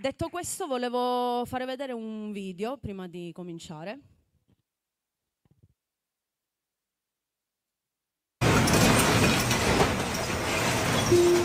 Detto questo, volevo fare vedere un video prima di cominciare. Mm.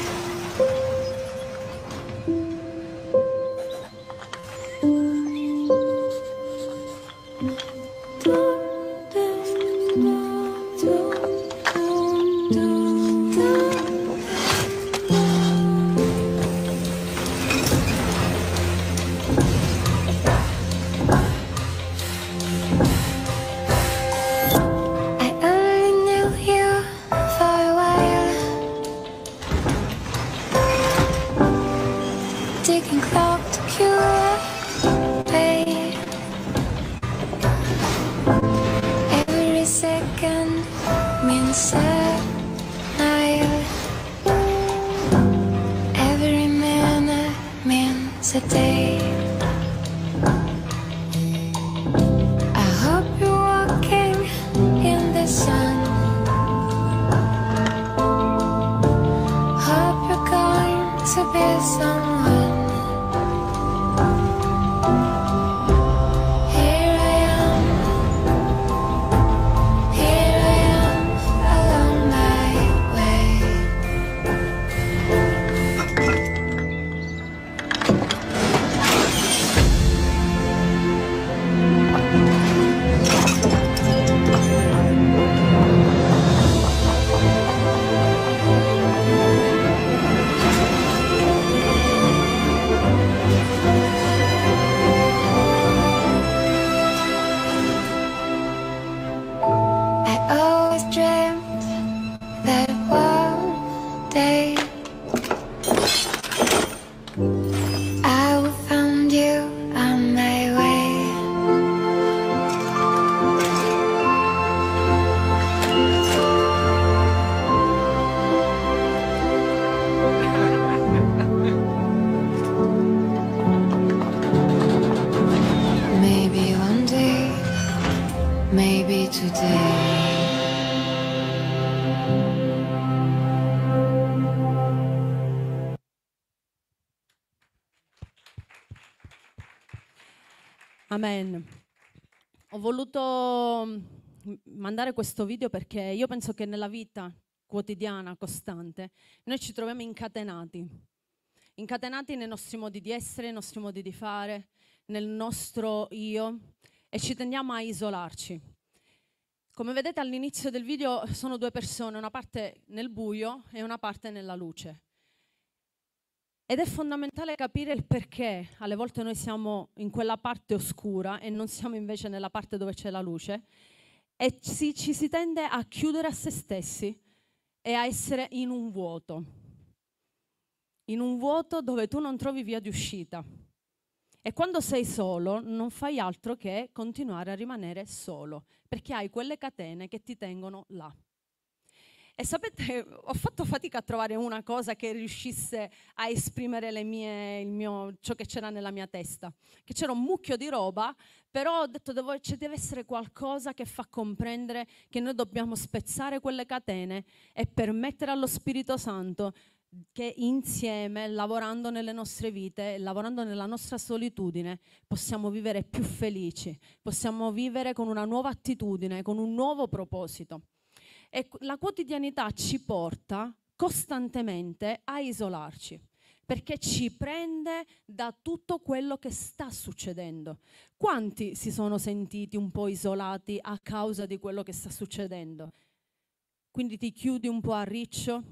Amen. Ho voluto mm, mandare questo video perché io penso che nella vita quotidiana, costante, noi ci troviamo incatenati, incatenati nei nostri modi di essere, nei nostri modi di fare, nel nostro io e ci tendiamo a isolarci. Come vedete all'inizio del video sono due persone, una parte nel buio e una parte nella luce. Ed è fondamentale capire il perché. Alle volte noi siamo in quella parte oscura e non siamo invece nella parte dove c'è la luce e ci, ci si tende a chiudere a se stessi e a essere in un vuoto. In un vuoto dove tu non trovi via di uscita. E quando sei solo non fai altro che continuare a rimanere solo, perché hai quelle catene che ti tengono là. E sapete, ho fatto fatica a trovare una cosa che riuscisse a esprimere mie, mio, ciò che c'era nella mia testa, che c'era un mucchio di roba, però ho detto devo, ci deve essere qualcosa che fa comprendere che noi dobbiamo spezzare quelle catene e permettere allo Spirito Santo che insieme, lavorando nelle nostre vite, lavorando nella nostra solitudine, possiamo vivere più felici, possiamo vivere con una nuova attitudine, con un nuovo proposito. E la quotidianità ci porta costantemente a isolarci perché ci prende da tutto quello che sta succedendo. Quanti si sono sentiti un po' isolati a causa di quello che sta succedendo? Quindi ti chiudi un po' a riccio,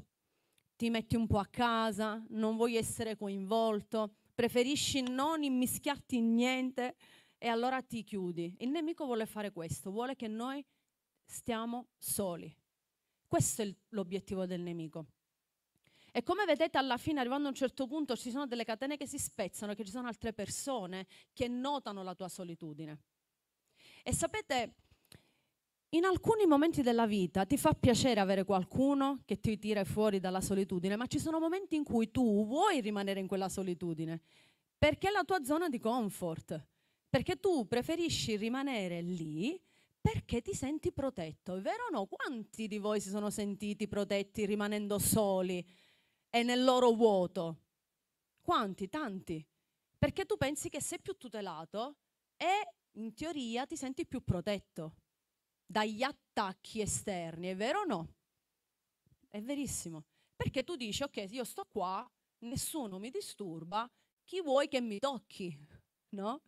ti metti un po' a casa, non vuoi essere coinvolto, preferisci non immischiarti in niente e allora ti chiudi. Il nemico vuole fare questo, vuole che noi stiamo soli. Questo è l'obiettivo del nemico. E come vedete alla fine, arrivando a un certo punto, ci sono delle catene che si spezzano, che ci sono altre persone che notano la tua solitudine. E sapete, in alcuni momenti della vita ti fa piacere avere qualcuno che ti tira fuori dalla solitudine, ma ci sono momenti in cui tu vuoi rimanere in quella solitudine, perché è la tua zona di comfort, perché tu preferisci rimanere lì perché ti senti protetto, è vero o no? Quanti di voi si sono sentiti protetti rimanendo soli e nel loro vuoto? Quanti? Tanti. Perché tu pensi che sei più tutelato e in teoria ti senti più protetto dagli attacchi esterni, è vero o no? È verissimo. Perché tu dici, ok, io sto qua, nessuno mi disturba, chi vuoi che mi tocchi? no?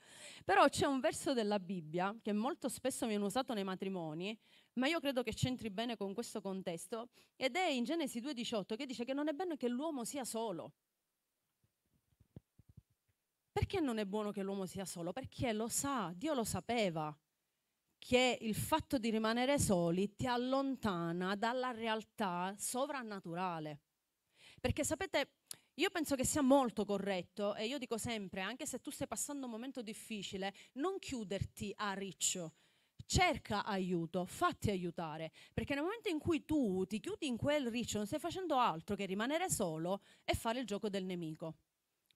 Però c'è un verso della Bibbia che molto spesso viene usato nei matrimoni, ma io credo che c'entri bene con questo contesto, ed è in Genesi 2,18 che dice che non è bene che l'uomo sia solo. Perché non è buono che l'uomo sia solo? Perché lo sa, Dio lo sapeva, che il fatto di rimanere soli ti allontana dalla realtà sovrannaturale. Perché sapete, io penso che sia molto corretto e io dico sempre, anche se tu stai passando un momento difficile, non chiuderti a riccio. Cerca aiuto, fatti aiutare, perché nel momento in cui tu ti chiudi in quel riccio non stai facendo altro che rimanere solo e fare il gioco del nemico,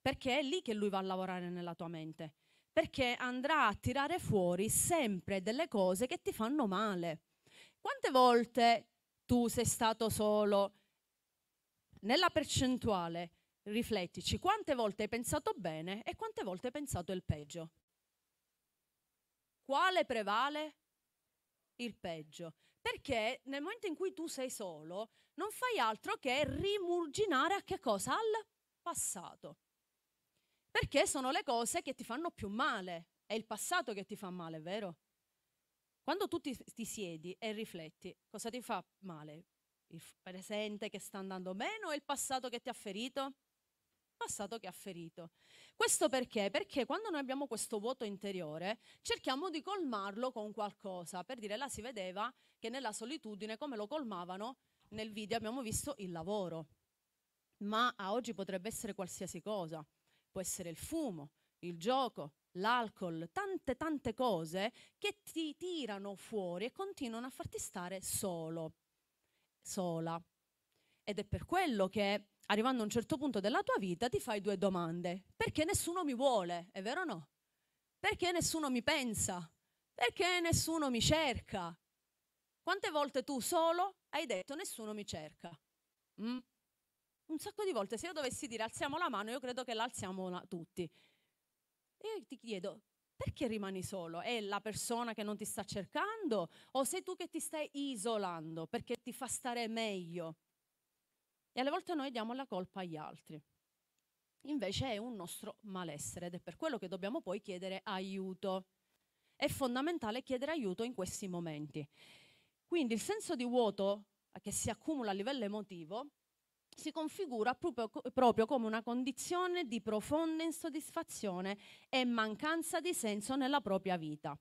perché è lì che lui va a lavorare nella tua mente, perché andrà a tirare fuori sempre delle cose che ti fanno male. Quante volte tu sei stato solo nella percentuale riflettici, quante volte hai pensato bene e quante volte hai pensato il peggio? Quale prevale? Il peggio. Perché nel momento in cui tu sei solo, non fai altro che rimurginare a che cosa? Al passato. Perché sono le cose che ti fanno più male. È il passato che ti fa male, vero? Quando tu ti, ti siedi e rifletti, cosa ti fa male? il presente che sta andando bene o il passato che ti ha ferito? passato che ha ferito. Questo perché? Perché quando noi abbiamo questo vuoto interiore cerchiamo di colmarlo con qualcosa. Per dire, là si vedeva che nella solitudine come lo colmavano nel video abbiamo visto il lavoro. Ma a oggi potrebbe essere qualsiasi cosa. Può essere il fumo, il gioco, l'alcol, tante tante cose che ti tirano fuori e continuano a farti stare solo, sola. Ed è per quello che arrivando a un certo punto della tua vita ti fai due domande. Perché nessuno mi vuole, è vero o no? Perché nessuno mi pensa? Perché nessuno mi cerca? Quante volte tu solo hai detto nessuno mi cerca? Mm? Un sacco di volte, se io dovessi dire alziamo la mano, io credo che la alziamo la, tutti. E io ti chiedo, perché rimani solo? È la persona che non ti sta cercando o sei tu che ti stai isolando perché ti fa stare meglio? e alle volte noi diamo la colpa agli altri. Invece è un nostro malessere ed è per quello che dobbiamo poi chiedere aiuto. È fondamentale chiedere aiuto in questi momenti. Quindi il senso di vuoto che si accumula a livello emotivo si configura proprio, proprio, come una condizione di profonda insoddisfazione e mancanza di senso nella propria vita.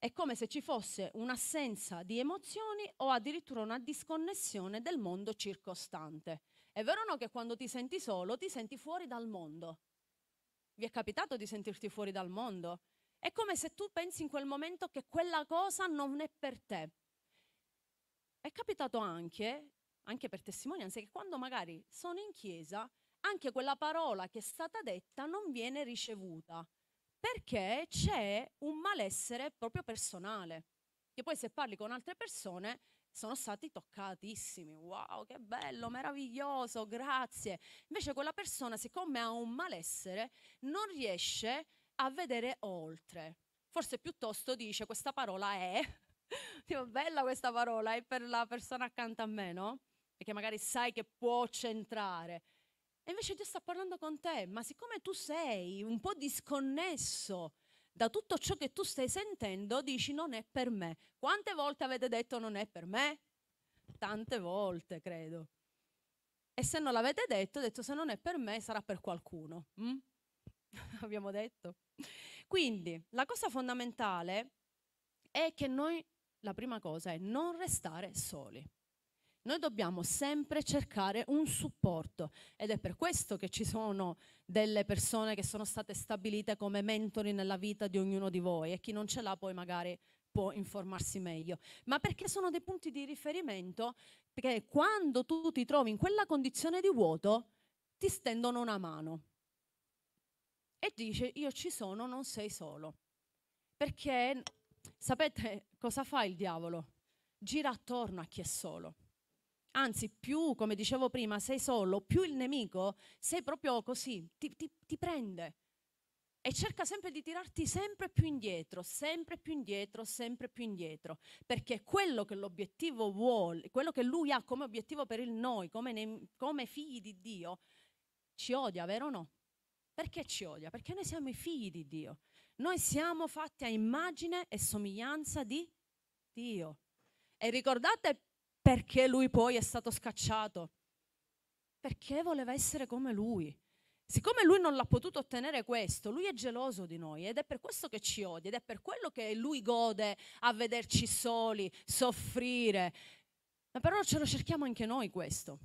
È come se ci fosse un'assenza di emozioni o addirittura una disconnessione del mondo circostante. È vero o no che quando ti senti solo ti senti fuori dal mondo? Vi è capitato di sentirti fuori dal mondo? È come se tu pensi in quel momento che quella cosa non è per te. È capitato anche, anche per testimonianze, che quando magari sono in chiesa, anche quella parola che è stata detta non viene ricevuta perché c'è un malessere proprio personale, che poi se parli con altre persone sono stati toccatissimi, wow che bello, meraviglioso, grazie. Invece quella persona, siccome ha un malessere, non riesce a vedere oltre. Forse piuttosto dice questa parola è, tipo bella questa parola, è per la persona accanto a me, no? Perché magari sai che può centrare e invece Dio sta parlando con te, ma siccome tu sei un po' disconnesso da tutto ciò che tu stai sentendo, dici non è per me. Quante volte avete detto non è per me? Tante volte, credo. E se non l'avete detto, ho detto se non è per me sarà per qualcuno. Mm? Abbiamo detto. Quindi la cosa fondamentale è che noi, la prima cosa è non restare soli. Noi dobbiamo sempre cercare un supporto ed è per questo che ci sono delle persone che sono state stabilite come mentori nella vita di ognuno di voi e chi non ce l'ha poi magari può informarsi meglio, ma perché sono dei punti di riferimento che quando tu ti trovi in quella condizione di vuoto ti stendono una mano e dice io ci sono, non sei solo. Perché sapete cosa fa il diavolo? Gira attorno a chi è solo. Anzi, più, come dicevo prima, sei solo, più il nemico, sei proprio così, ti, ti, ti prende e cerca sempre di tirarti sempre più indietro, sempre più indietro, sempre più indietro, perché quello che l'obiettivo vuole, quello che lui ha come obiettivo per il noi, come, ne- come figli di Dio, ci odia, vero o no? Perché ci odia? Perché noi siamo i figli di Dio. Noi siamo fatti a immagine e somiglianza di Dio. E ricordate perché lui poi è stato scacciato? Perché voleva essere come lui. Siccome lui non l'ha potuto ottenere questo, lui è geloso di noi ed è per questo che ci odia ed è per quello che lui gode a vederci soli, soffrire. Ma però ce lo cerchiamo anche noi questo.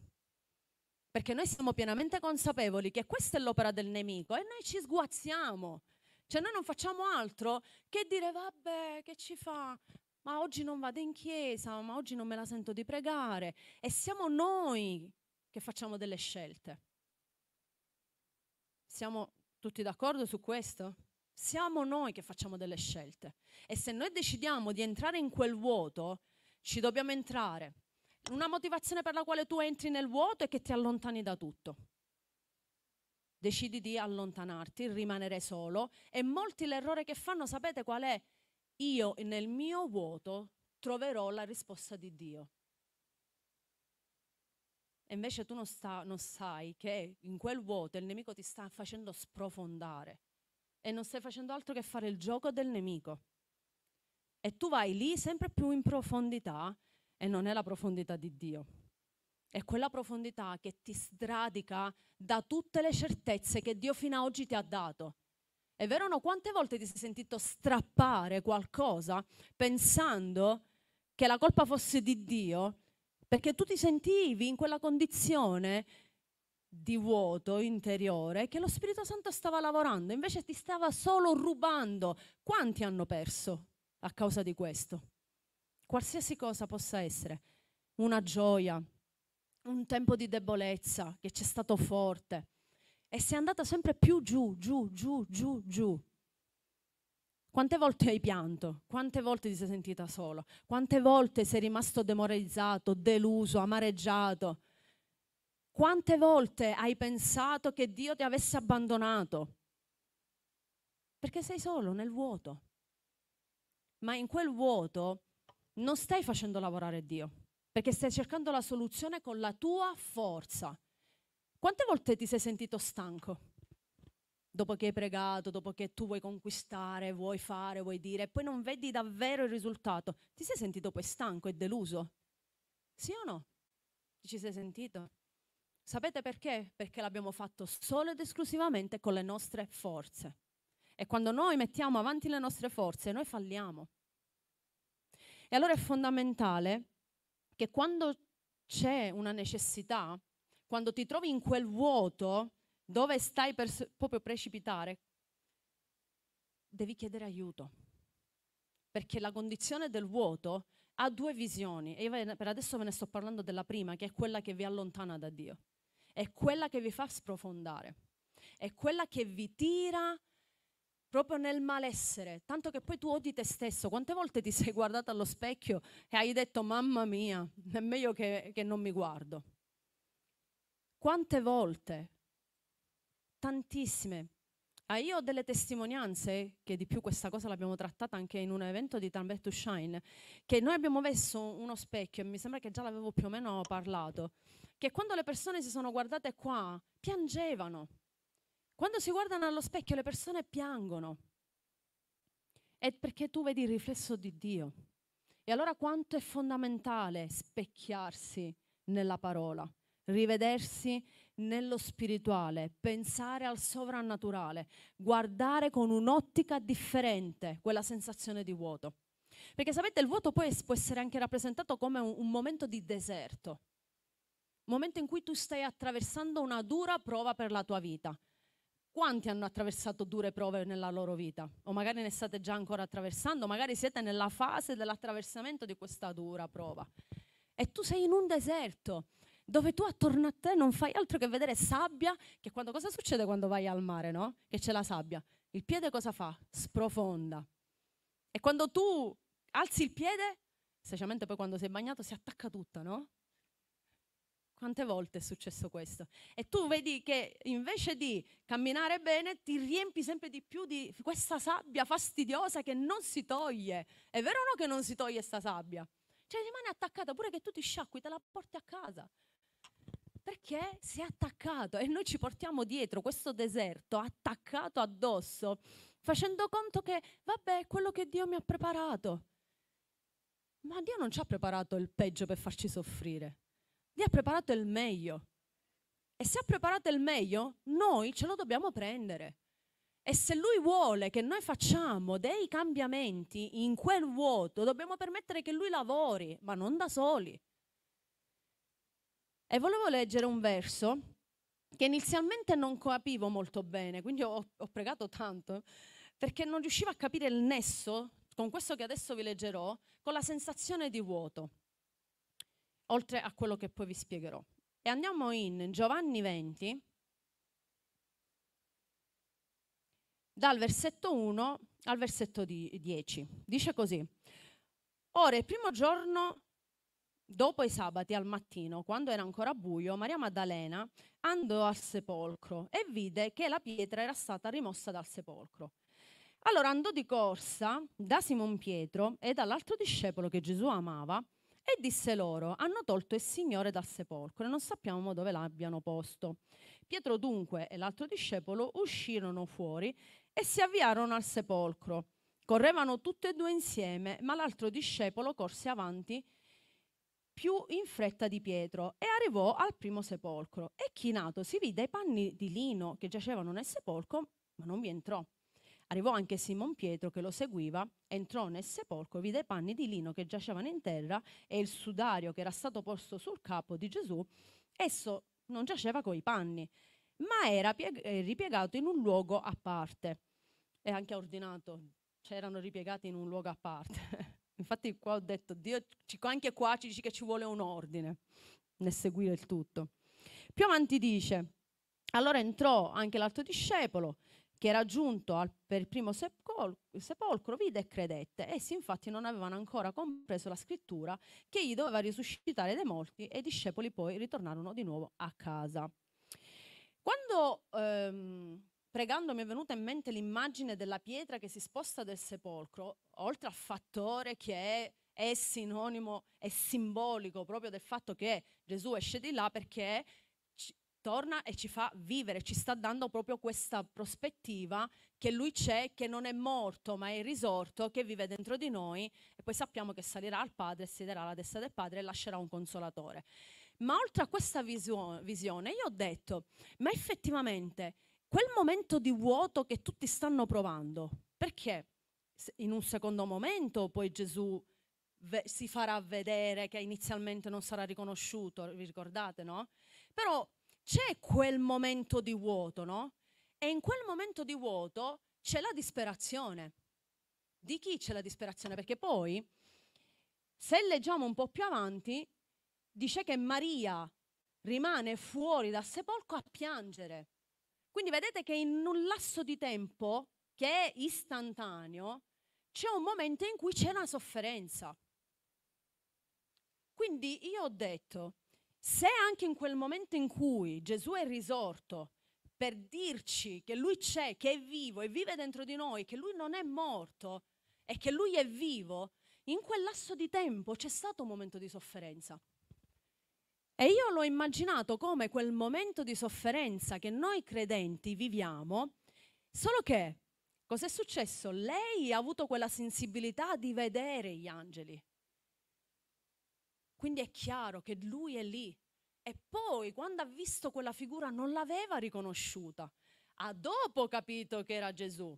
Perché noi siamo pienamente consapevoli che questa è l'opera del nemico e noi ci sguazziamo. Cioè noi non facciamo altro che dire vabbè che ci fa, ma oggi non vado in chiesa, ma oggi non me la sento di pregare. E siamo noi che facciamo delle scelte. Siamo tutti d'accordo su questo? Siamo noi che facciamo delle scelte. E se noi decidiamo di entrare in quel vuoto, ci dobbiamo entrare. Una motivazione per la quale tu entri nel vuoto è che ti allontani da tutto. Decidi di allontanarti, rimanere solo e molti l'errore che fanno, sapete qual è? io nel mio vuoto troverò la risposta di Dio. E invece tu non, sta, non sai che in quel vuoto il nemico ti sta facendo sprofondare e non stai facendo altro che fare il gioco del nemico. E tu vai lì sempre più in profondità e non è la profondità di Dio. È quella profondità che ti sradica da tutte le certezze che Dio fino ad oggi ti ha dato. E Verona, quante volte ti sei sentito strappare qualcosa pensando che la colpa fosse di Dio? Perché tu ti sentivi in quella condizione di vuoto interiore che lo Spirito Santo stava lavorando, invece ti stava solo rubando. Quanti hanno perso a causa di questo? Qualsiasi cosa possa essere, una gioia, un tempo di debolezza che c'è stato forte, e sei andata sempre più giù, giù, giù, giù, giù. Quante volte hai pianto? Quante volte ti sei sentita sola? Quante volte sei rimasto demoralizzato, deluso, amareggiato? Quante volte hai pensato che Dio ti avesse abbandonato? Perché sei solo nel vuoto. Ma in quel vuoto non stai facendo lavorare Dio, perché stai cercando la soluzione con la tua forza. Quante volte ti sei sentito stanco? Dopo che hai pregato, dopo che tu vuoi conquistare, vuoi fare, vuoi dire, e poi non vedi davvero il risultato, ti sei sentito poi stanco e deluso? Sì o no? Ci sei sentito? Sapete perché? Perché l'abbiamo fatto solo ed esclusivamente con le nostre forze. E quando noi mettiamo avanti le nostre forze, noi falliamo. E allora è fondamentale che quando c'è una necessità, quando ti trovi in quel vuoto dove stai per proprio precipitare, devi chiedere aiuto. Perché la condizione del vuoto ha due visioni. E io per adesso ve ne sto parlando della prima, che è quella che vi allontana da Dio. È quella che vi fa sprofondare. È quella che vi tira proprio nel malessere, tanto che poi tu odi te stesso. Quante volte ti sei guardato allo specchio e hai detto, mamma mia, è meglio che, che non mi guardo. Quante volte? Tantissime. Ah, io ho delle testimonianze, che di più questa cosa l'abbiamo trattata anche in un evento di Tambet to Shine, che noi abbiamo messo uno specchio, e mi sembra che già l'avevo più o meno parlato, che quando le persone si sono guardate qua, piangevano. Quando si guardano allo specchio le persone piangono. È perché tu vedi il riflesso di Dio. E allora quanto è fondamentale specchiarsi nella parola rivedersi nello spirituale, pensare al sovrannaturale, guardare con un'ottica differente quella sensazione di vuoto. Perché sapete, il vuoto poi può essere anche rappresentato come un, un momento di deserto, un momento in cui tu stai attraversando una dura prova per la tua vita. Quanti hanno attraversato dure prove nella loro vita? O magari ne state già ancora attraversando, magari siete nella fase dell'attraversamento di questa dura prova. E tu sei in un deserto dove tu attorno a te non fai altro che vedere sabbia, che quando cosa succede quando vai al mare, no? Che c'è la sabbia. Il piede cosa fa? Sprofonda. E quando tu alzi il piede, specialmente poi quando sei bagnato, si attacca tutta, no? Quante volte è successo questo? E tu vedi che invece di camminare bene ti riempi sempre di più di questa sabbia fastidiosa che non si toglie. È vero o no che non si toglie questa sabbia? Cioè rimane attaccata pure che tu ti sciacqui, te la porti a casa. Perché si è attaccato e noi ci portiamo dietro questo deserto attaccato addosso, facendo conto che, vabbè, è quello che Dio mi ha preparato. Ma Dio non ci ha preparato il peggio per farci soffrire. Dio ha preparato il meglio. E se ha preparato il meglio, noi ce lo dobbiamo prendere. E se lui vuole che noi facciamo dei cambiamenti in quel vuoto, dobbiamo permettere che lui lavori, ma non da soli. E volevo leggere un verso che inizialmente non capivo molto bene, quindi ho, ho pregato tanto, perché non riuscivo a capire il nesso con questo che adesso vi leggerò, con la sensazione di vuoto, oltre a quello che poi vi spiegherò. E andiamo in Giovanni 20, dal versetto 1 al versetto 10. Dice così, ora il primo giorno Dopo i sabati al mattino, quando era ancora buio, Maria Maddalena andò al sepolcro e vide che la pietra era stata rimossa dal sepolcro. Allora andò di corsa da Simon Pietro e dall'altro discepolo che Gesù amava e disse loro, hanno tolto il Signore dal sepolcro e non sappiamo dove l'abbiano posto. Pietro dunque e l'altro discepolo uscirono fuori e si avviarono al sepolcro. Correvano tutti e due insieme, ma l'altro discepolo corse avanti più in fretta di Pietro e arrivò al primo sepolcro e chinato si vide i panni di lino che giacevano nel sepolcro, ma non vi entrò. Arrivò anche Simon Pietro che lo seguiva, entrò nel sepolcro, vide i panni di lino che giacevano in terra e il sudario che era stato posto sul capo di Gesù, esso non giaceva coi panni, ma era eh, ripiegato in un luogo a parte. E anche ordinato, c'erano ripiegati in un luogo a parte. Infatti qua ho detto, Dio anche qua ci dice che ci vuole un ordine nel seguire il tutto. Più avanti dice, allora entrò anche l'altro discepolo che era giunto al, per il primo sepolcro, sepolcro, vide e credette. Essi infatti non avevano ancora compreso la scrittura che gli doveva risuscitare dei morti e i discepoli poi ritornarono di nuovo a casa. Quando ehm, pregando mi è venuta in mente l'immagine della pietra che si sposta del sepolcro, oltre al fattore che è, è sinonimo, è simbolico proprio del fatto che Gesù esce di là perché ci, torna e ci fa vivere, ci sta dando proprio questa prospettiva che lui c'è, che non è morto ma è risorto, che vive dentro di noi e poi sappiamo che salirà al Padre, siederà alla destra del Padre e lascerà un consolatore. Ma oltre a questa visio- visione io ho detto, ma effettivamente quel momento di vuoto che tutti stanno provando, perché in un secondo momento poi Gesù si farà vedere che inizialmente non sarà riconosciuto, vi ricordate, no? Però c'è quel momento di vuoto, no? E in quel momento di vuoto c'è la disperazione. Di chi c'è la disperazione? Perché poi, se leggiamo un po' più avanti, dice che Maria rimane fuori dal sepolcro a piangere. Quindi vedete che in un lasso di tempo che è istantaneo, c'è un momento in cui c'è una sofferenza. Quindi io ho detto, se anche in quel momento in cui Gesù è risorto per dirci che lui c'è, che è vivo e vive dentro di noi, che lui non è morto e che lui è vivo, in quel lasso di tempo c'è stato un momento di sofferenza. E io l'ho immaginato come quel momento di sofferenza che noi credenti viviamo, solo che cos'è successo? Lei ha avuto quella sensibilità di vedere gli angeli. Quindi è chiaro che lui è lì. E poi quando ha visto quella figura non l'aveva riconosciuta. Ha dopo capito che era Gesù.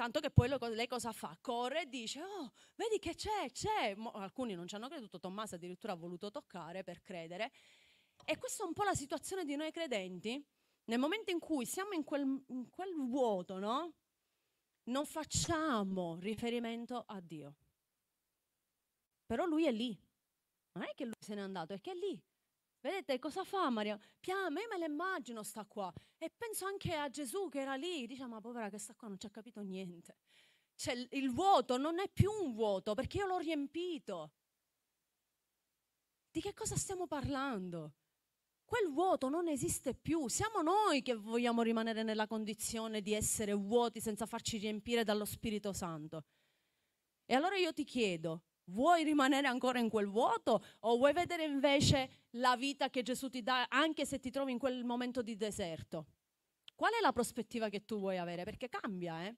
Tanto che poi lei cosa fa? Corre e dice, oh, vedi che c'è, c'è. Mo, alcuni non ci hanno creduto, Tommaso addirittura ha voluto toccare per credere. E questa è un po' la situazione di noi credenti. Nel momento in cui siamo in quel, in quel vuoto, no? Non facciamo riferimento a Dio. Però lui è lì. Non è che lui se n'è andato, è che è lì. Vedete cosa fa Maria? Piano, io me la immagino sta qua. E penso anche a Gesù che era lì, dice ma povera che sta qua, non ci ha capito niente. Cioè il vuoto non è più un vuoto perché io l'ho riempito. Di che cosa stiamo parlando? Quel vuoto non esiste più, siamo noi che vogliamo rimanere nella condizione di essere vuoti senza farci riempire dallo Spirito Santo. E allora io ti chiedo, Vuoi rimanere ancora in quel vuoto o vuoi vedere invece la vita che Gesù ti dà anche se ti trovi in quel momento di deserto? Qual è la prospettiva che tu vuoi avere? Perché cambia, eh?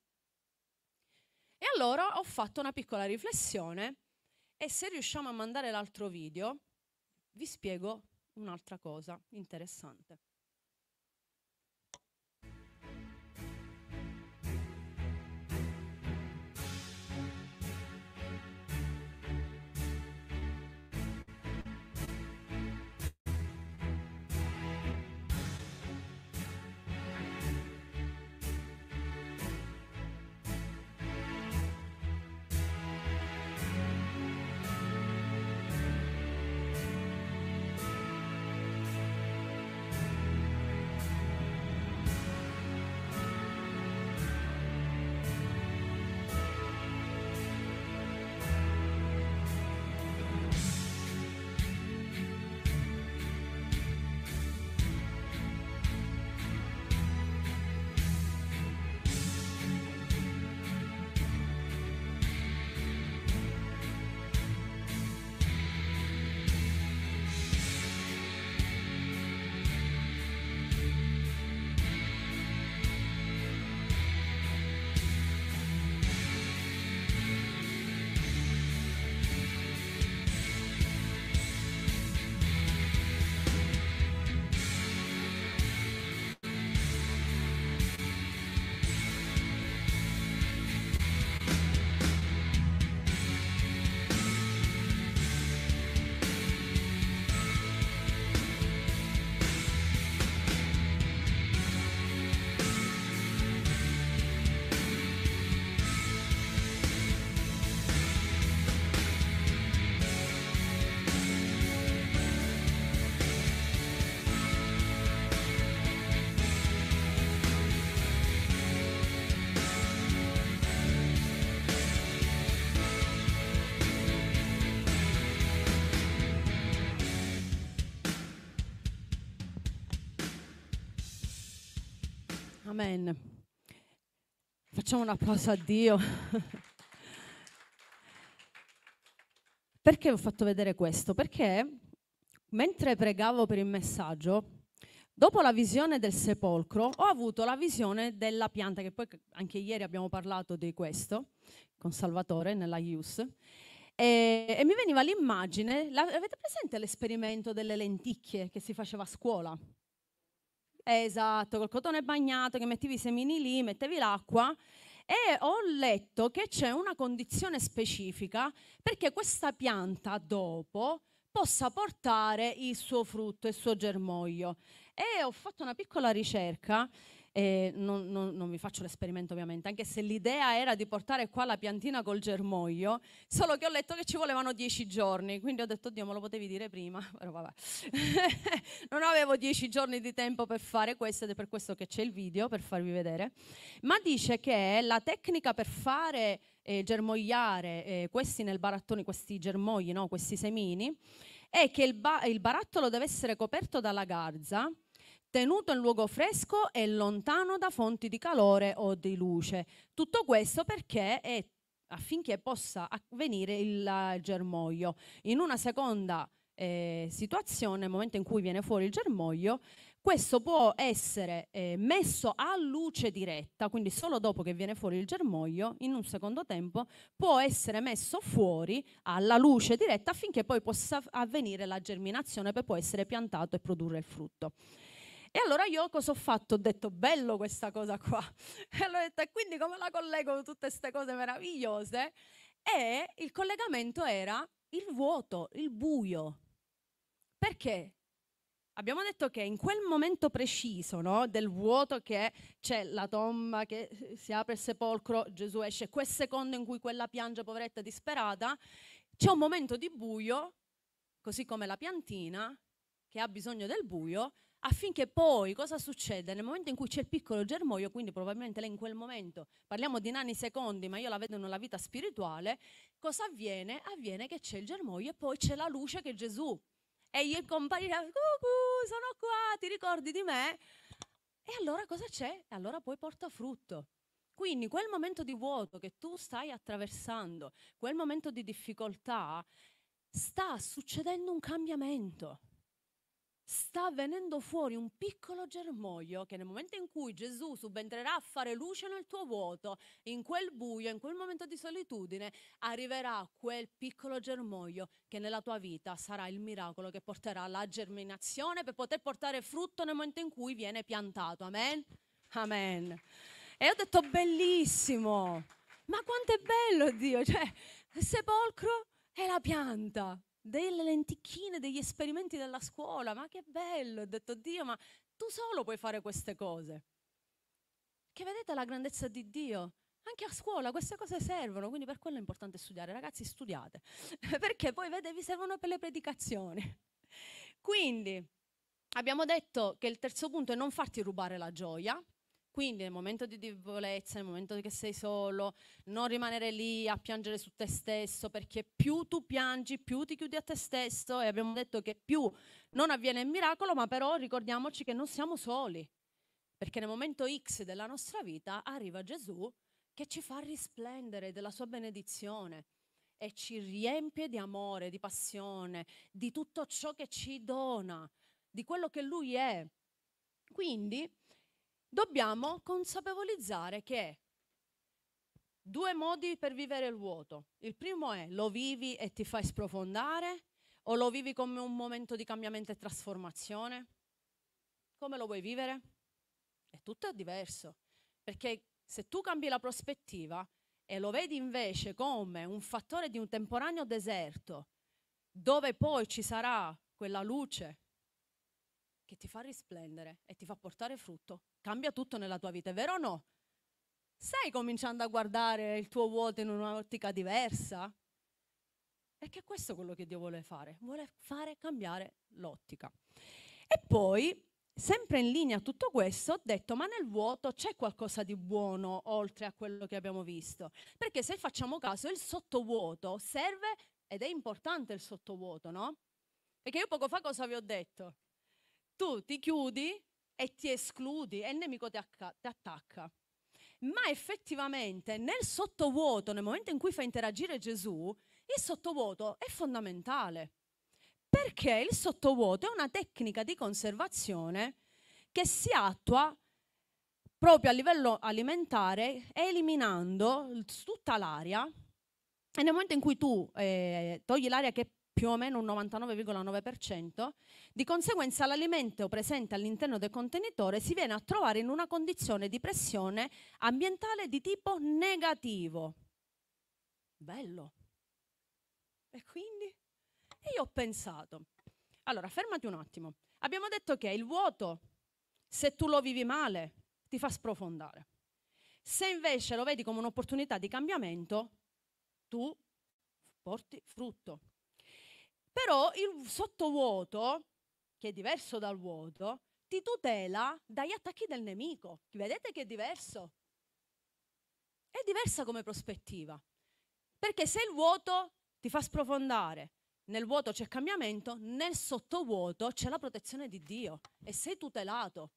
E allora ho fatto una piccola riflessione e se riusciamo a mandare l'altro video vi spiego un'altra cosa interessante. Amen. Facciamo un applauso a Dio. Perché ho fatto vedere questo? Perché mentre pregavo per il messaggio, dopo la visione del sepolcro, ho avuto la visione della pianta, che poi anche ieri abbiamo parlato di questo con Salvatore nella IUS. E, e, mi veniva l'immagine, la, avete presente l'esperimento delle lenticchie che si faceva a scuola? esatto, col cotone bagnato che mettevi i semini lì, mettevi l'acqua e ho letto che c'è una condizione specifica perché questa pianta dopo possa portare il suo frutto, il suo germoglio. E ho fatto una piccola ricerca e non, non, non, vi faccio l'esperimento ovviamente, anche se l'idea era di portare qua la piantina col germoglio, solo che ho letto che ci volevano dieci giorni, quindi ho detto, Dio, me lo potevi dire prima, però vabbè. non avevo dieci giorni di tempo per fare questo ed è per questo che c'è il video, per farvi vedere. Ma dice che la tecnica per fare eh, germogliare eh, questi nel barattone, questi germogli, no? questi semini, è che il, ba- il barattolo deve essere coperto dalla garza, tenuto in luogo fresco e lontano da fonti di calore o di luce. Tutto questo perché è affinché possa avvenire il germoglio. In una seconda eh, situazione, nel momento in cui viene fuori il germoglio, questo può essere eh, messo a luce diretta, quindi solo dopo che viene fuori il germoglio, in un secondo tempo, può essere messo fuori alla luce diretta affinché poi possa avvenire la germinazione per poi essere piantato e produrre il frutto. E allora io cosa ho fatto? Ho detto, bello questa cosa qua. E allora ho detto, e quindi come la collego tutte queste cose meravigliose? E il collegamento era il vuoto, il buio. Perché? Abbiamo detto che in quel momento preciso no, del vuoto che c'è la tomba, che si apre il sepolcro, Gesù esce, quel secondo in cui quella piange poveretta disperata, c'è un momento di buio, così come la piantina che ha bisogno del buio, affinché poi cosa succede? Nel momento in cui c'è il piccolo germoglio, quindi probabilmente lei in quel momento, parliamo di nani secondi, ma io la vedo nella vita spirituale, cosa avviene? Avviene che c'è il germoglio e poi c'è la luce che è Gesù. E gli comparirà, cucù, sono qua, ti ricordi di me? E allora cosa c'è? E allora poi porta frutto. Quindi quel momento di vuoto che tu stai attraversando, quel momento di difficoltà, sta succedendo un cambiamento sta venendo fuori un piccolo germoglio che nel momento in cui Gesù subentrerà a fare luce nel tuo vuoto, in quel buio, in quel momento di solitudine, arriverà quel piccolo germoglio che nella tua vita sarà il miracolo che porterà la germinazione per poter portare frutto nel momento in cui viene piantato. Amen? Amen. E ho detto bellissimo, ma quanto è bello Dio, cioè il sepolcro è la pianta, delle lenticchine, degli esperimenti della scuola, ma che bello, ho detto Dio, ma tu solo puoi fare queste cose. Che vedete la grandezza di Dio? Anche a scuola queste cose servono, quindi per quello è importante studiare. Ragazzi, studiate, perché poi vede, vi servono per le predicazioni. Quindi abbiamo detto che il terzo punto è non farti rubare la gioia, quindi nel momento di debolezza, nel momento che sei solo, non rimanere lì a piangere su te stesso, perché più tu piangi, più ti chiudi a te stesso e abbiamo detto che più non avviene il miracolo, ma però ricordiamoci che non siamo soli, perché nel momento X della nostra vita arriva Gesù che ci fa risplendere della sua benedizione e ci riempie di amore, di passione, di tutto ciò che ci dona, di quello che Lui è. Quindi dobbiamo consapevolizzare che due modi per vivere il vuoto. Il primo è lo vivi e ti fai sprofondare o lo vivi come un momento di cambiamento e trasformazione. Come lo vuoi vivere? È tutto diverso, perché se tu cambi la prospettiva e lo vedi invece come un fattore di un temporaneo deserto, dove poi ci sarà quella luce che ti fa risplendere e ti fa portare frutto. Cambia tutto nella tua vita, è vero o no? Stai cominciando a guardare il tuo vuoto in un'ottica diversa? Perché questo è quello che Dio vuole fare, vuole fare cambiare l'ottica. E poi, sempre in linea a tutto questo, ho detto, ma nel vuoto c'è qualcosa di buono oltre a quello che abbiamo visto? Perché se facciamo caso, il sottovuoto serve ed è importante il sottovuoto, no? Perché io poco fa cosa vi ho detto? tu ti chiudi e ti escludi e il nemico ti, acca- ti attacca. Ma effettivamente nel sottovuoto, nel momento in cui fa interagire Gesù, il sottovuoto è fondamentale. Perché il sottovuoto è una tecnica di conservazione che si attua proprio a livello alimentare, eliminando tutta l'aria. E nel momento in cui tu eh, togli l'aria che più o meno un 99,9%, di conseguenza l'alimento presente all'interno del contenitore si viene a trovare in una condizione di pressione ambientale di tipo negativo. Bello. E quindi? E io ho pensato, allora fermati un attimo, abbiamo detto che il vuoto, se tu lo vivi male, ti fa sprofondare. Se invece lo vedi come un'opportunità di cambiamento, tu porti frutto. Però il sottovuoto, che è diverso dal vuoto, ti tutela dagli attacchi del nemico. Vedete che è diverso? È diversa come prospettiva. Perché se il vuoto ti fa sprofondare, nel vuoto c'è cambiamento, nel sottovuoto c'è la protezione di Dio e sei tutelato.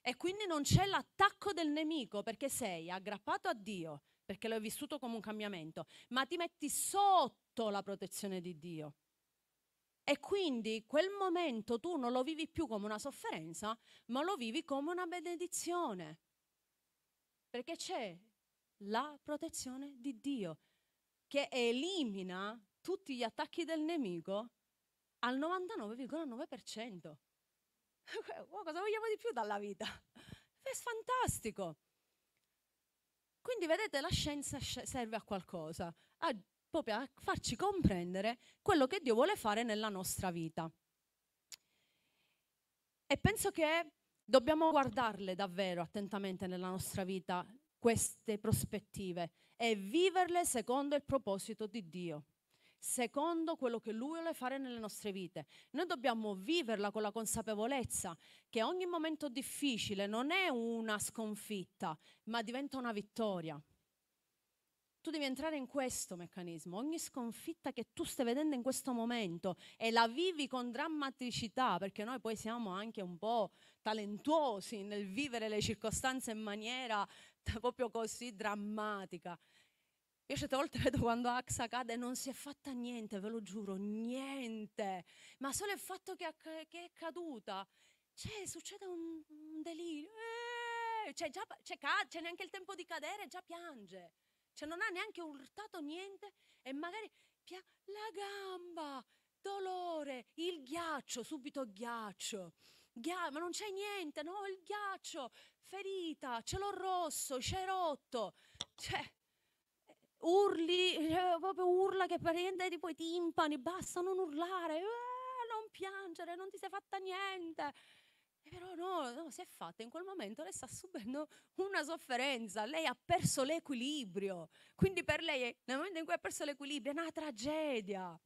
E quindi non c'è l'attacco del nemico perché sei aggrappato a Dio, perché lo hai vissuto come un cambiamento, ma ti metti sotto la protezione di Dio e quindi quel momento tu non lo vivi più come una sofferenza, ma lo vivi come una benedizione, perché c'è la protezione di Dio che elimina tutti gli attacchi del nemico al 99,9%. cosa vogliamo di più dalla vita? È fantastico. Quindi vedete, la scienza serve a qualcosa, a proprio a farci comprendere quello che Dio vuole fare nella nostra vita. E penso che dobbiamo guardarle davvero attentamente nella nostra vita queste prospettive e viverle secondo il proposito di Dio, secondo quello che Lui vuole fare nelle nostre vite. Noi dobbiamo viverla con la consapevolezza che ogni momento difficile non è una sconfitta, ma diventa una vittoria tu devi entrare in questo meccanismo. Ogni sconfitta che tu stai vedendo in questo momento e la vivi con drammaticità, perché noi poi siamo anche un po' talentuosi nel vivere le circostanze in maniera proprio così drammatica. Io certe volte vedo quando Axa cade e non si è fatta niente, ve lo giuro, niente, ma solo il fatto che, è caduta, cioè succede un, delirio, eh, cioè, già, c'è, cioè, c'è neanche il tempo di cadere, già piange. Cioè non ha neanche urtato niente e magari pia- la gamba, dolore, il ghiaccio, subito ghiaccio. Ghi- ma non c'è niente, no, il ghiaccio, ferita, ce l'ho rosso, c'è rotto. Cioè urli, eh, proprio urla che prende tipo i timpani, basta non urlare, eh, non piangere, non ti sei fatta niente. E però no, no, si è fatta in quel momento, lei sta subendo una sofferenza, lei ha perso l'equilibrio. Quindi per lei nel momento in cui ha perso l'equilibrio è una tragedia.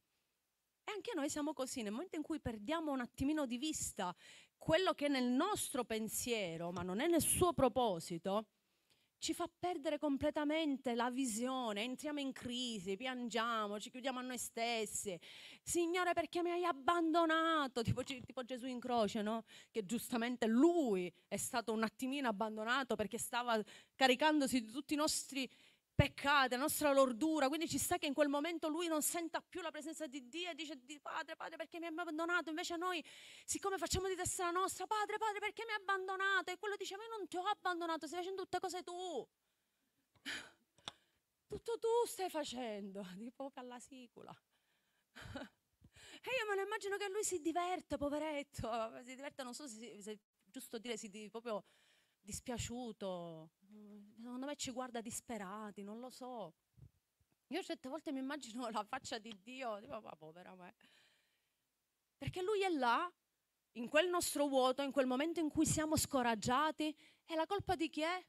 E anche noi siamo così, nel momento in cui perdiamo un attimino di vista quello che è nel nostro pensiero, ma non è nel suo proposito, ci fa perdere completamente la visione, entriamo in crisi, piangiamo, ci chiudiamo a noi stessi. Signore, perché mi hai abbandonato? Tipo, tipo, Gesù in croce, no? Che giustamente lui è stato un attimino abbandonato perché stava caricandosi di tutti i nostri peccati, la nostra lordura. Quindi ci sta che in quel momento lui non senta più la presenza di Dio e dice Padre, Padre, perché mi hai abbandonato? Invece noi, siccome facciamo di testa la nostra, Padre, Padre, perché mi hai abbandonato? E quello dice, ma io non ti ho abbandonato, stai facendo tutte cose tu. Tutto tu stai facendo, tipo alla sicula. E io me lo immagino che lui si diverte, poveretto, si diverte, non so se, se è giusto dire, si, proprio dispiaciuto, secondo me ci guarda disperati, non lo so. Io certe volte mi immagino la faccia di Dio, tipo, ma povera me. Perché lui è là, in quel nostro vuoto, in quel momento in cui siamo scoraggiati, è la colpa di chi è?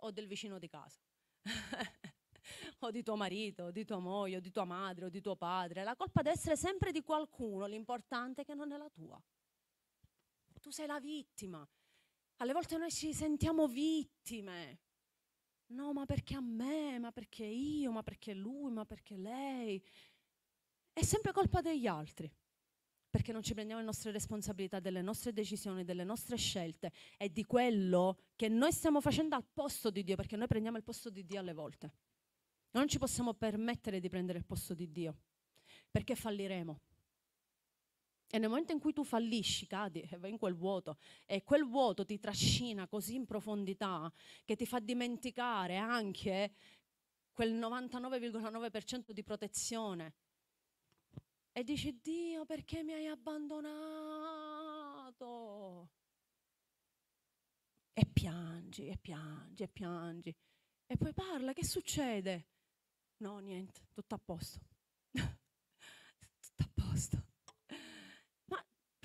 O del vicino di casa, o di tuo marito, o di tua moglie, o di tua madre, o di tuo padre. La colpa deve essere sempre di qualcuno, l'importante è che non è la tua. Tu sei la vittima, alle volte noi ci sentiamo vittime. No, ma perché a me? Ma perché io? Ma perché lui? Ma perché lei? È sempre colpa degli altri. Perché non ci prendiamo le nostre responsabilità, delle nostre decisioni, delle nostre scelte e di quello che noi stiamo facendo al posto di Dio, perché noi prendiamo il posto di Dio alle volte. Non ci possiamo permettere di prendere il posto di Dio, perché falliremo e nel momento in cui tu fallisci, cadi e vai in quel vuoto e quel vuoto ti trascina così in profondità che ti fa dimenticare anche quel 99,9% di protezione. E dici, Dio, perché mi hai abbandonato? E piangi, e piangi, e piangi. E poi parla, che succede? No, niente, tutto a posto. tutto a posto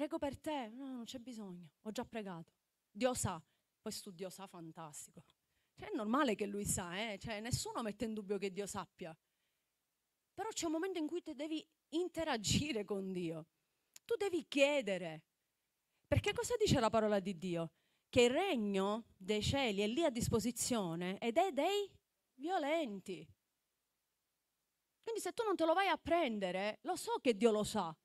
prego per te, no, non c'è bisogno, ho già pregato. Dio sa, questo Dio sa fantastico. Cioè, è normale che lui sa, eh? cioè, nessuno mette in dubbio che Dio sappia. Però c'è un momento in cui tu devi interagire con Dio. Tu devi chiedere. Perché cosa dice la parola di Dio? Che il regno dei cieli è lì a disposizione ed è dei violenti. Quindi se tu non te lo vai a prendere, lo so che Dio lo sa,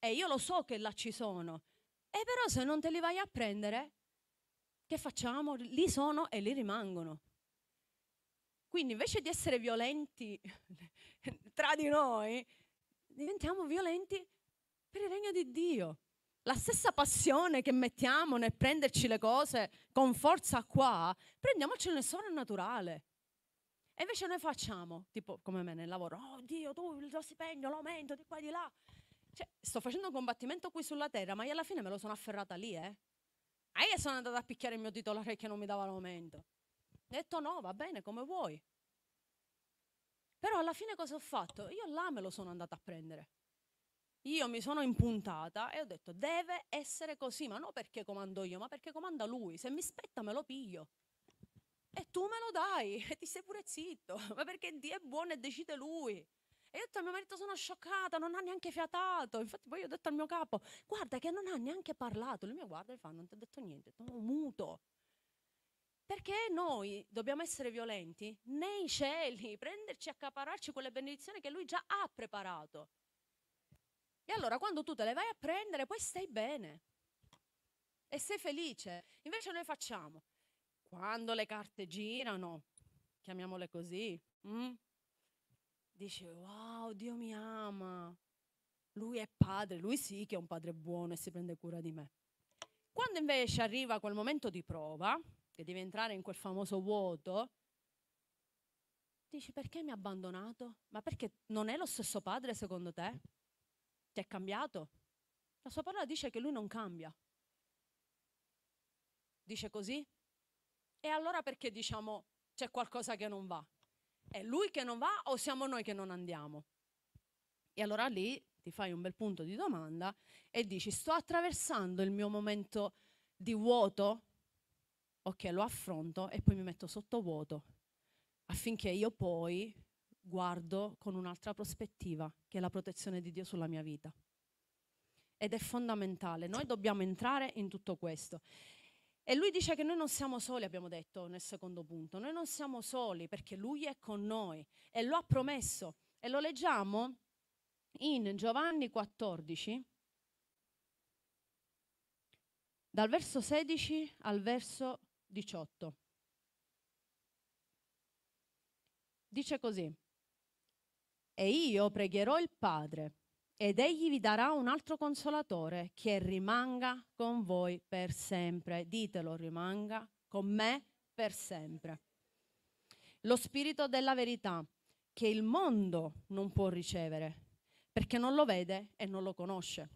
e io lo so che là ci sono, e però se non te li vai a prendere, che facciamo? Lì sono e lì rimangono. Quindi invece di essere violenti tra di noi, diventiamo violenti per il regno di Dio. La stessa passione che mettiamo nel prenderci le cose con forza qua, prendiamocene nel sovrannaturale. E invece noi facciamo, tipo come me nel lavoro, oh Dio, tu il tuo stipendio l'aumento di qua e di là. Cioè, sto facendo un combattimento qui sulla terra, ma io alla fine me lo sono afferrata lì, eh. E io sono andata a picchiare il mio titolare che non mi dava l'aumento. Ho detto no, va bene, come vuoi. Però alla fine cosa ho fatto? Io là me lo sono andata a prendere. Io mi sono impuntata e ho detto deve essere così, ma non perché comando io, ma perché comanda lui. Se mi spetta me lo piglio. E tu me lo dai e ti sei pure zitto, ma perché Dio è buono e decide lui. E io ho detto a mio marito sono scioccata, non ha neanche fiatato. Infatti poi ho detto al mio capo, guarda che non ha neanche parlato. Lui mi guarda e fa, non ti ho detto niente, sono muto. Perché noi dobbiamo essere violenti nei cieli, prenderci, accapararci quelle benedizioni che lui già ha preparato. E allora quando tu te le vai a prendere, poi stai bene e sei felice. Invece noi facciamo, quando le carte girano, chiamiamole così, mh? Mm? dice wow, Dio mi ama, lui è padre, lui sì che è un padre buono e si prende cura di me. Quando invece arriva quel momento di prova, che devi entrare in quel famoso vuoto, dici perché mi ha abbandonato? Ma perché non è lo stesso padre secondo te? Ti è cambiato? La sua parola dice che lui non cambia. Dice così? E allora perché diciamo c'è qualcosa che non va? è lui che non va o siamo noi che non andiamo? E allora lì ti fai un bel punto di domanda e dici sto attraversando il mio momento di vuoto? Ok, lo affronto e poi mi metto sotto vuoto affinché io poi guardo con un'altra prospettiva che è la protezione di Dio sulla mia vita. Ed è fondamentale, noi dobbiamo entrare in tutto questo. E lui dice che noi non siamo soli, abbiamo detto nel secondo punto, noi non siamo soli perché lui è con noi e lo ha promesso. E lo leggiamo in Giovanni 14, dal verso 16 al verso 18. Dice così, e io pregherò il Padre ed egli vi darà un altro consolatore che rimanga con voi per sempre. Ditelo, rimanga con me per sempre. Lo spirito della verità che il mondo non può ricevere perché non lo vede e non lo conosce.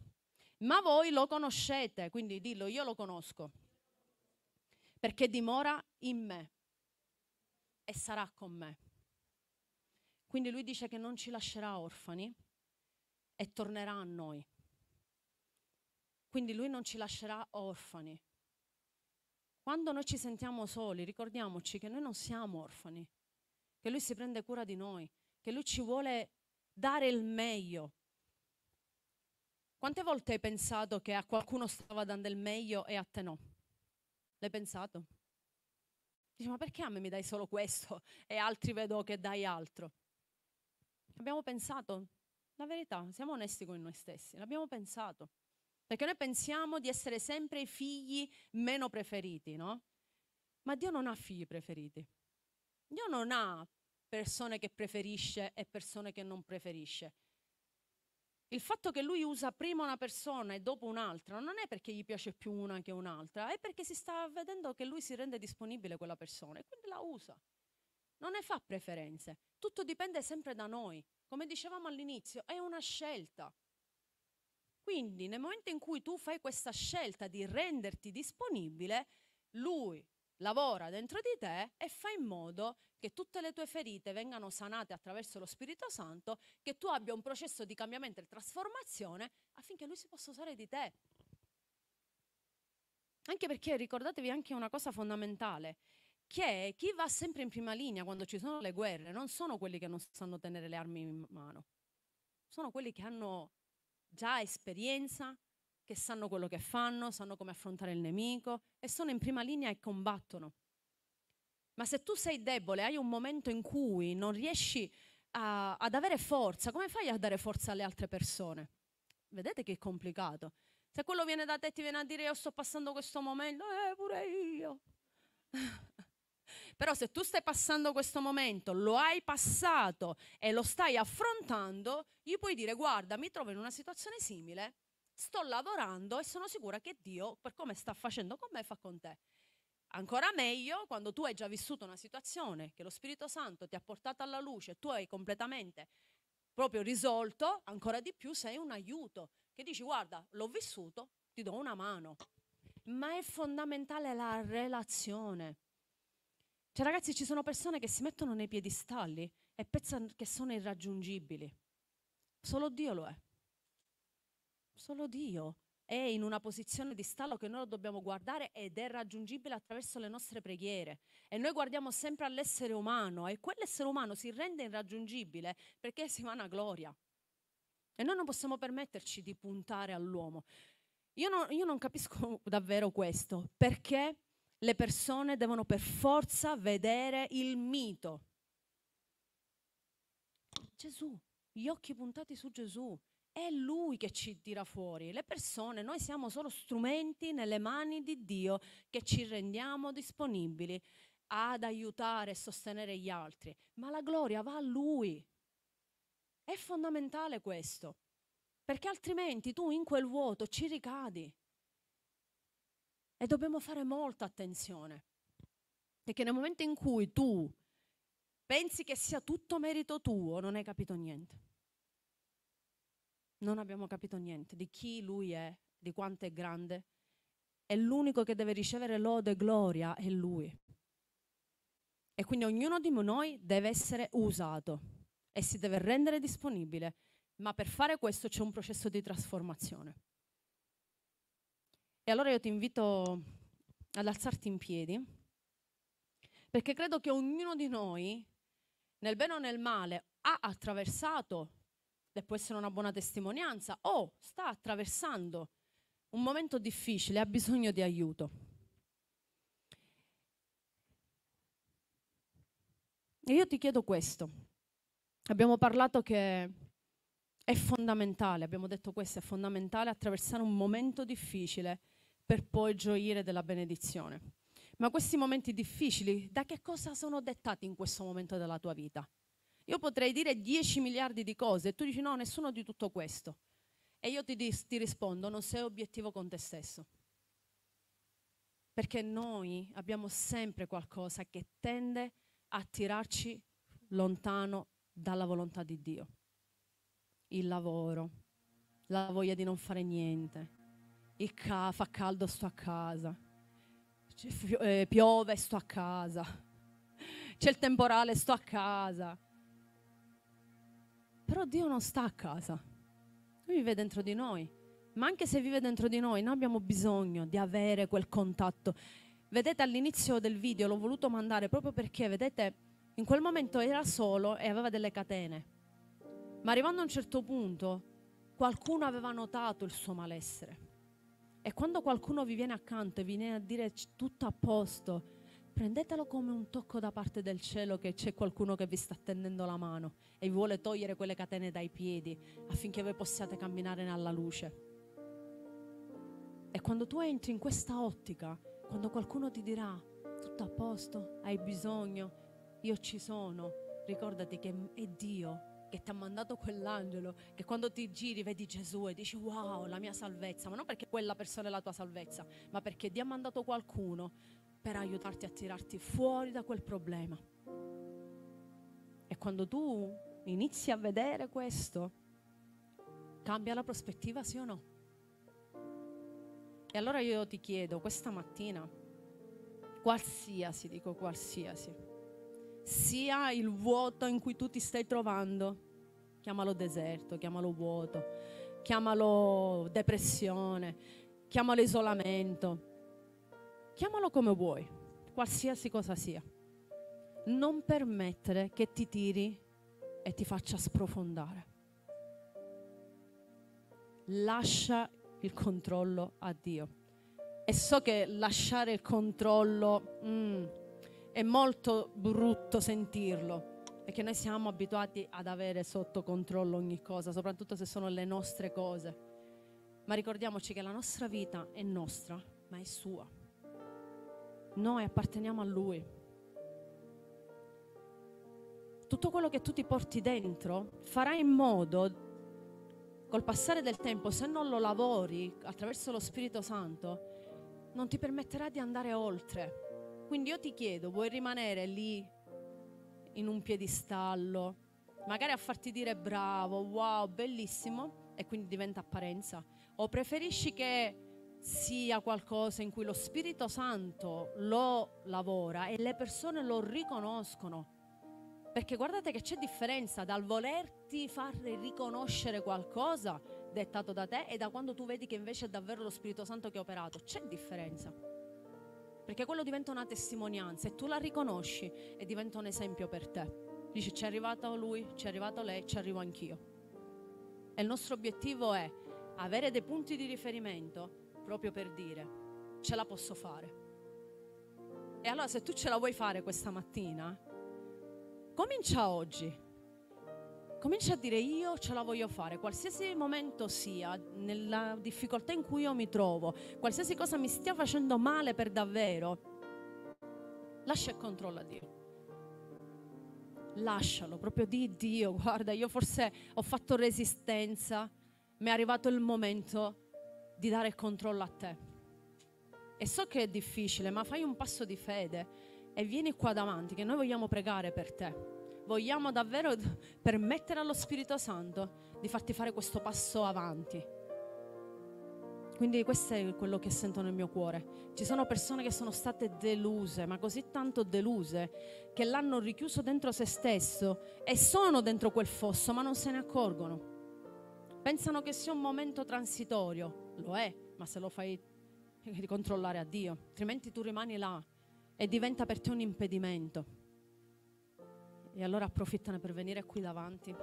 Ma voi lo conoscete, quindi dillo, io lo conosco, perché dimora in me e sarà con me. Quindi lui dice che non ci lascerà orfani, e tornerà a noi. Quindi lui non ci lascerà orfani. Quando noi ci sentiamo soli, ricordiamoci che noi non siamo orfani, che lui si prende cura di noi, che lui ci vuole dare il meglio. Quante volte hai pensato che a qualcuno stava dando il meglio e a te no? L'hai pensato? Dici, ma perché a me mi dai solo questo e altri vedo che dai altro? Abbiamo pensato, la verità, siamo onesti con noi stessi, l'abbiamo pensato. Perché noi pensiamo di essere sempre i figli meno preferiti, no? Ma Dio non ha figli preferiti. Dio non ha persone che preferisce e persone che non preferisce. Il fatto che lui usa prima una persona e dopo un'altra non è perché gli piace più una che un'altra, è perché si sta vedendo che lui si rende disponibile quella persona e quindi la usa. Non ne fa preferenze. Tutto dipende sempre da noi come dicevamo all'inizio, è una scelta. Quindi nel momento in cui tu fai questa scelta di renderti disponibile, lui lavora dentro di te e fa in modo che tutte le tue ferite vengano sanate attraverso lo Spirito Santo, che tu abbia un processo di cambiamento e trasformazione affinché lui si possa usare di te. Anche perché ricordatevi anche una cosa fondamentale, che chi va sempre in prima linea quando ci sono le guerre non sono quelli che non sanno tenere le armi in mano, sono quelli che hanno già esperienza, che sanno quello che fanno, sanno come affrontare il nemico e sono in prima linea e combattono. Ma se tu sei debole, hai un momento in cui non riesci a, ad avere forza, come fai a dare forza alle altre persone? Vedete che è complicato. Se quello viene da te e ti viene a dire io sto passando questo momento, eh, pure io. Però se tu stai passando questo momento, lo hai passato e lo stai affrontando, gli puoi dire guarda, mi trovo in una situazione simile, sto lavorando e sono sicura che Dio, per come sta facendo con me, fa con te. Ancora meglio quando tu hai già vissuto una situazione che lo Spirito Santo ti ha portato alla luce, tu hai completamente proprio risolto, ancora di più sei un aiuto, che dici guarda, l'ho vissuto, ti do una mano. Ma è fondamentale la relazione. Cioè, ragazzi, ci sono persone che si mettono nei piedistalli e pensano che sono irraggiungibili. Solo Dio lo è. Solo Dio è in una posizione di stallo che noi dobbiamo guardare ed è raggiungibile attraverso le nostre preghiere. E noi guardiamo sempre all'essere umano e quell'essere umano si rende irraggiungibile perché si va una gloria. E noi non possiamo permetterci di puntare all'uomo. Io non, io non capisco davvero questo, perché le persone devono per forza vedere il mito. Gesù, gli occhi puntati su Gesù, è Lui che ci tira fuori. Le persone, noi siamo solo strumenti nelle mani di Dio che ci rendiamo disponibili ad aiutare e sostenere gli altri, ma la gloria va a Lui. È fondamentale questo, perché altrimenti tu in quel vuoto ci ricadi. E dobbiamo fare molta attenzione, perché nel momento in cui tu pensi che sia tutto merito tuo, non hai capito niente. Non abbiamo capito niente di chi lui è, di quanto è grande. E l'unico che deve ricevere lode e gloria è lui. E quindi ognuno di noi deve essere usato e si deve rendere disponibile. Ma per fare questo c'è un processo di trasformazione. E allora io ti invito ad alzarti in piedi, perché credo che ognuno di noi, nel bene o nel male, ha attraversato, e può essere una buona testimonianza, o sta attraversando un momento difficile, ha bisogno di aiuto. E io ti chiedo questo. Abbiamo parlato che è fondamentale, abbiamo detto questo, è fondamentale attraversare un momento difficile per poi gioire della benedizione. Ma questi momenti difficili, da che cosa sono dettati in questo momento della tua vita? Io potrei dire 10 miliardi di cose e tu dici no, nessuno di tutto questo. E io ti, ti rispondo, non sei obiettivo con te stesso. Perché noi abbiamo sempre qualcosa che tende a tirarci lontano dalla volontà di Dio. Il lavoro, la voglia di non fare niente, e ca- fa caldo, sto a casa, cioè, fi- eh, piove, sto a casa, c'è il temporale, sto a casa. Però Dio non sta a casa, Lui vive dentro di noi, ma anche se vive dentro di noi, noi abbiamo bisogno di avere quel contatto. Vedete all'inizio del video l'ho voluto mandare proprio perché, vedete, in quel momento era solo e aveva delle catene. Ma arrivando a un certo punto, qualcuno aveva notato il suo malessere. E quando qualcuno vi viene accanto e vi viene a dire tutto a posto, prendetelo come un tocco da parte del cielo che c'è qualcuno che vi sta tendendo la mano e vi vuole togliere quelle catene dai piedi affinché voi possiate camminare nella luce. E quando tu entri in questa ottica, quando qualcuno ti dirà tutto a posto, hai bisogno, io ci sono, ricordati che è Dio che ti ha mandato quell'angelo, che quando ti giri vedi Gesù e dici wow, la mia salvezza, ma non perché quella persona è la tua salvezza, ma perché Dio ha mandato qualcuno per aiutarti a tirarti fuori da quel problema. E quando tu inizi a vedere questo, cambia la prospettiva, sì o no? E allora io ti chiedo, questa mattina, qualsiasi, dico qualsiasi, sia il vuoto in cui tu ti stai trovando. Chiamalo deserto, chiamalo vuoto, chiamalo depressione, chiamalo isolamento. Chiamalo come vuoi, qualsiasi cosa sia. Non permettere che ti tiri e ti faccia sprofondare. Lascia il controllo a Dio. E so che lasciare il controllo... Mm, è molto brutto sentirlo, perché noi siamo abituati ad avere sotto controllo ogni cosa, soprattutto se sono le nostre cose. Ma ricordiamoci che la nostra vita è nostra, ma è sua. Noi apparteniamo a Lui. Tutto quello che tu ti porti dentro farà in modo col passare del tempo, se non lo lavori attraverso lo Spirito Santo, non ti permetterà di andare oltre. Quindi io ti chiedo, vuoi rimanere lì in un piedistallo, magari a farti dire bravo, wow, bellissimo, e quindi diventa apparenza? O preferisci che sia qualcosa in cui lo Spirito Santo lo lavora e le persone lo riconoscono? Perché guardate che c'è differenza dal volerti far riconoscere qualcosa dettato da te e da quando tu vedi che invece è davvero lo Spirito Santo che ha operato. C'è differenza perché quello diventa una testimonianza e tu la riconosci e diventa un esempio per te. Dice ci è arrivato lui, ci è arrivato lei, ci arrivo anch'io. E il nostro obiettivo è avere dei punti di riferimento proprio per dire ce la posso fare. E allora se tu ce la vuoi fare questa mattina, comincia oggi comincia a dire io ce la voglio fare, qualsiasi momento sia, nella difficoltà in cui io mi trovo, qualsiasi cosa mi stia facendo male per davvero, lascia il controllo a Dio. Lascialo, proprio di Dio, guarda, io forse ho fatto resistenza, mi è arrivato il momento di dare il controllo a te. E so che è difficile, ma fai un passo di fede e vieni qua davanti, che noi vogliamo pregare per te vogliamo davvero permettere allo Spirito Santo di farti fare questo passo avanti. Quindi questo è quello che sento nel mio cuore. Ci sono persone che sono state deluse, ma così tanto deluse, che l'hanno richiuso dentro se stesso e sono dentro quel fosso, ma non se ne accorgono. Pensano che sia un momento transitorio, lo è, ma se lo fai controllare a Dio, altrimenti tu rimani là e diventa per te un impedimento. E allora approfittane per venire qui davanti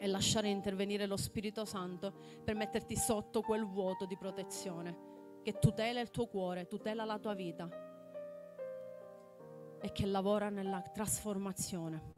e lasciare intervenire lo Spirito Santo per metterti sotto quel vuoto di protezione che tutela il tuo cuore, tutela la tua vita e che lavora nella trasformazione.